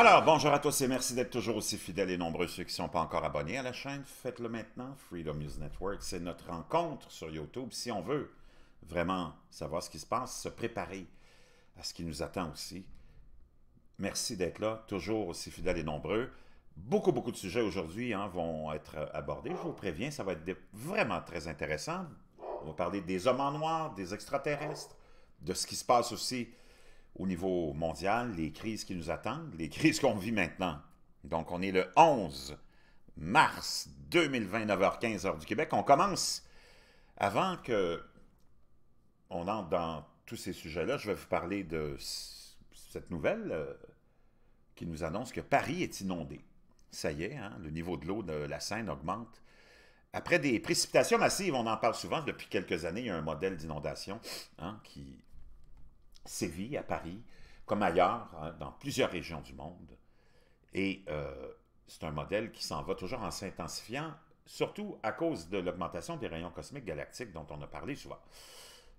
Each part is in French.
Alors, bonjour à tous et merci d'être toujours aussi fidèles et nombreux. Ceux qui ne sont pas encore abonnés à la chaîne, faites-le maintenant. Freedom News Network, c'est notre rencontre sur YouTube. Si on veut vraiment savoir ce qui se passe, se préparer à ce qui nous attend aussi. Merci d'être là, toujours aussi fidèles et nombreux. Beaucoup, beaucoup de sujets aujourd'hui hein, vont être euh, abordés. Je vous préviens, ça va être vraiment très intéressant. On va parler des hommes en noir, des extraterrestres, de ce qui se passe aussi au niveau mondial, les crises qui nous attendent, les crises qu'on vit maintenant. Donc, on est le 11 mars 2020, 9h15, heure du Québec. On commence avant que on entre dans tous ces sujets-là. Je vais vous parler de cette nouvelle euh, qui nous annonce que Paris est inondé. Ça y est, hein, le niveau de l'eau de la Seine augmente. Après des précipitations massives, on en parle souvent depuis quelques années, il y a un modèle d'inondation hein, qui Séville, à Paris, comme ailleurs, hein, dans plusieurs régions du monde. Et euh, c'est un modèle qui s'en va toujours en s'intensifiant, surtout à cause de l'augmentation des rayons cosmiques galactiques dont on a parlé souvent.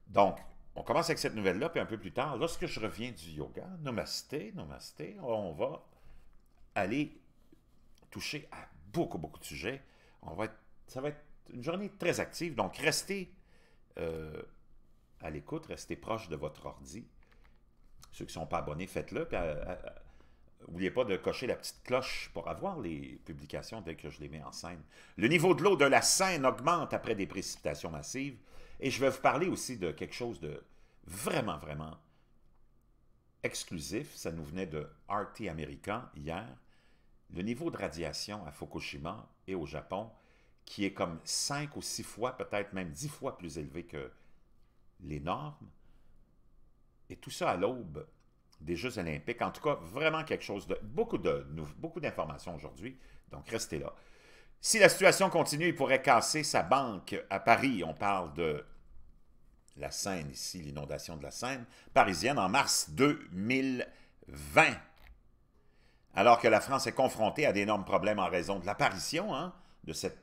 Donc, on commence avec cette nouvelle-là, puis un peu plus tard, lorsque je reviens du yoga, namasté, namasté, on va aller toucher à beaucoup, beaucoup de sujets. On va ça va être une journée très active, donc restez euh, à l'écoute, restez proche de votre ordi, ceux qui ne sont pas abonnés, faites-le. n'oubliez euh, euh, euh, pas de cocher la petite cloche pour avoir les publications dès que je les mets en scène. Le niveau de l'eau de la Seine augmente après des précipitations massives. Et je vais vous parler aussi de quelque chose de vraiment, vraiment exclusif. Ça nous venait de RT America hier. Le niveau de radiation à Fukushima et au Japon, qui est comme 5 ou 6 fois, peut-être même 10 fois plus élevé que les normes, et tout ça à l'aube des Jeux olympiques. En tout cas, vraiment quelque chose de... Beaucoup de beaucoup d'informations aujourd'hui, donc restez là. Si la situation continue, il pourrait casser sa banque à Paris. On parle de la Seine ici, l'inondation de la Seine parisienne en mars 2020. Alors que la France est confrontée à d'énormes problèmes en raison de l'apparition hein, de cette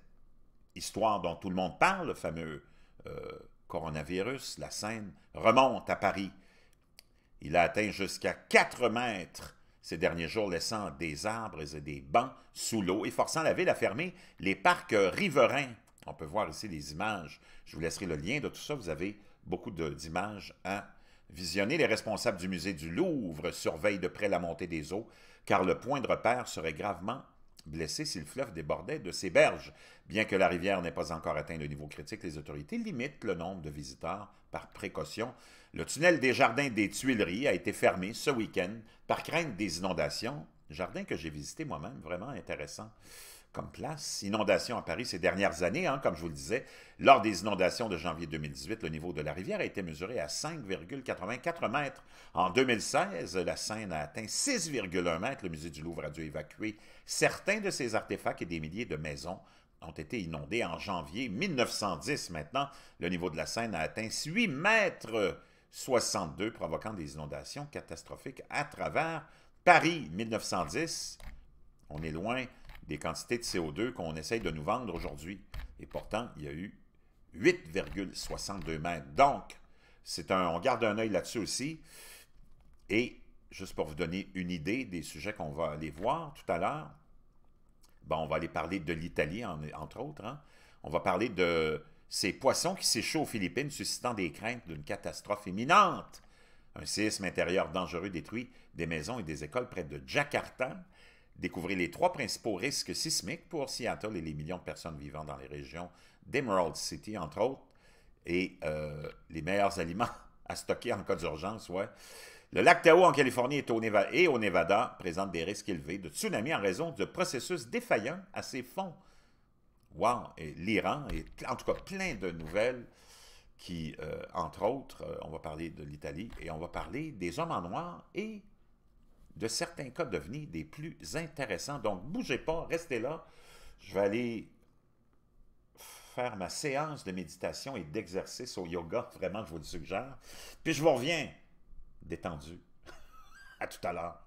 histoire dont tout le monde parle, le fameux euh, coronavirus, la Seine remonte à Paris il a atteint jusqu'à 4 mètres ces derniers jours, laissant des arbres et des bancs sous l'eau et forçant la ville à fermer les parcs riverains. On peut voir ici les images. Je vous laisserai le lien de tout ça. Vous avez beaucoup d'images à visionner. Les responsables du musée du Louvre surveillent de près la montée des eaux, car le point de repère serait gravement Blessé si le fleuve débordait de ses berges. Bien que la rivière n'ait pas encore atteint le niveau critique, les autorités limitent le nombre de visiteurs par précaution. Le tunnel des jardins des Tuileries a été fermé ce week-end par crainte des inondations. Jardin que j'ai visité moi-même, vraiment intéressant comme place. Inondations à Paris ces dernières années, hein, comme je vous le disais, lors des inondations de janvier 2018, le niveau de la rivière a été mesuré à 5,84 mètres. En 2016, la Seine a atteint 6,1 mètres. Le musée du Louvre a dû évacuer certains de ses artefacts et des milliers de maisons ont été inondées en janvier 1910. Maintenant, le niveau de la Seine a atteint 8 mètres 62, provoquant des inondations catastrophiques à travers Paris 1910. On est loin des quantités de CO2 qu'on essaye de nous vendre aujourd'hui. Et pourtant, il y a eu 8,62 mètres. Donc, c'est un, on garde un œil là-dessus aussi. Et juste pour vous donner une idée des sujets qu'on va aller voir tout à l'heure, ben, on va aller parler de l'Italie, en, entre autres. Hein. On va parler de ces poissons qui s'échouent aux Philippines, suscitant des craintes d'une catastrophe imminente. Un séisme intérieur dangereux détruit des maisons et des écoles près de Jakarta. Découvrez les trois principaux risques sismiques pour Seattle et les millions de personnes vivant dans les régions d'Emerald City, entre autres, et euh, les meilleurs aliments à stocker en cas d'urgence. Ouais. Le lac Tahoe en Californie et au Nevada présente des risques élevés de tsunami en raison de processus défaillant à ses fonds. Wow! Et l'Iran, est en tout cas plein de nouvelles qui, euh, entre autres, euh, on va parler de l'Italie et on va parler des hommes en noir et de certains cas devenir des plus intéressants. Donc, bougez pas, restez là. Je vais aller faire ma séance de méditation et d'exercice au yoga, vraiment, je vous le suggère. Puis je vous reviens détendu. à tout à l'heure.